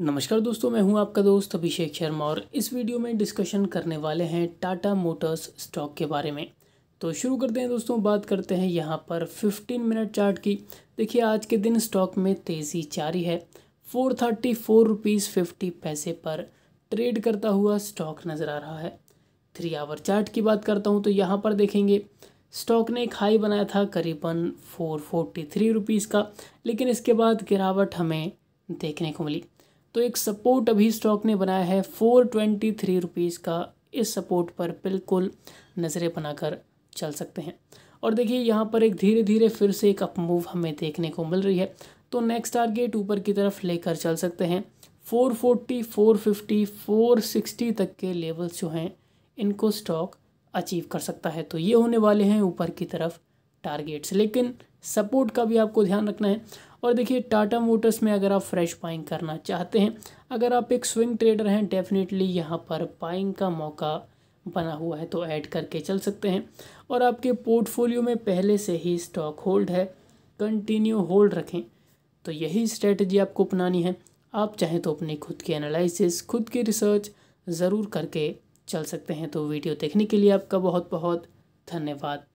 नमस्कार दोस्तों मैं हूं आपका दोस्त अभिषेक शर्मा और इस वीडियो में डिस्कशन करने वाले हैं टाटा मोटर्स स्टॉक के बारे में तो शुरू करते हैं दोस्तों बात करते हैं यहां पर 15 मिनट चार्ट की देखिए आज के दिन स्टॉक में तेज़ी जारी है four thirty four rupees fifty पैसे पर ट्रेड करता हुआ स्टॉक नज़र आ रहा है थ्री आवर चार्ट की बात करता हूँ तो यहाँ पर देखेंगे स्टॉक ने एक हाई बनाया था करीबन फोर फोर्टी थ्री रुपीज़ का लेकिन इसके बाद गिरावट हमें देखने को मिली तो एक सपोर्ट अभी स्टॉक ने बनाया है फोर ट्वेंटी थ्री रुपीज़ का इस सपोर्ट पर बिल्कुल नज़रें बनाकर चल सकते हैं और देखिए यहाँ पर एक धीरे धीरे फिर से एक अपमूव हमें देखने को मिल रही है तो नेक्स्ट टारगेट ऊपर की तरफ लेकर चल सकते हैं four four forty fifty four sixty तक के लेवल्स जो हैं इनको स्टॉक अचीव कर सकता है तो ये होने वाले हैं ऊपर की तरफ टारगेट्स लेकिन सपोर्ट का भी आपको ध्यान रखना है और देखिए टाटा मोटर्स में अगर आप फ्रेश पाइंग करना चाहते हैं अगर आप एक स्विंग ट्रेडर हैं डेफिनेटली यहाँ पर पाइंग का मौका बना हुआ है तो ऐड करके चल सकते हैं और आपके पोर्टफोलियो में पहले से ही स्टॉक होल्ड है कंटिन्यू होल्ड रखें तो यही स्ट्रेटजी आपको अपनानी है आप चाहें तो अपने खुद के एनालिसिस खुद की रिसर्च ज़रूर करके चल सकते हैं तो वीडियो देखने के लिए आपका बहुत बहुत धन्यवाद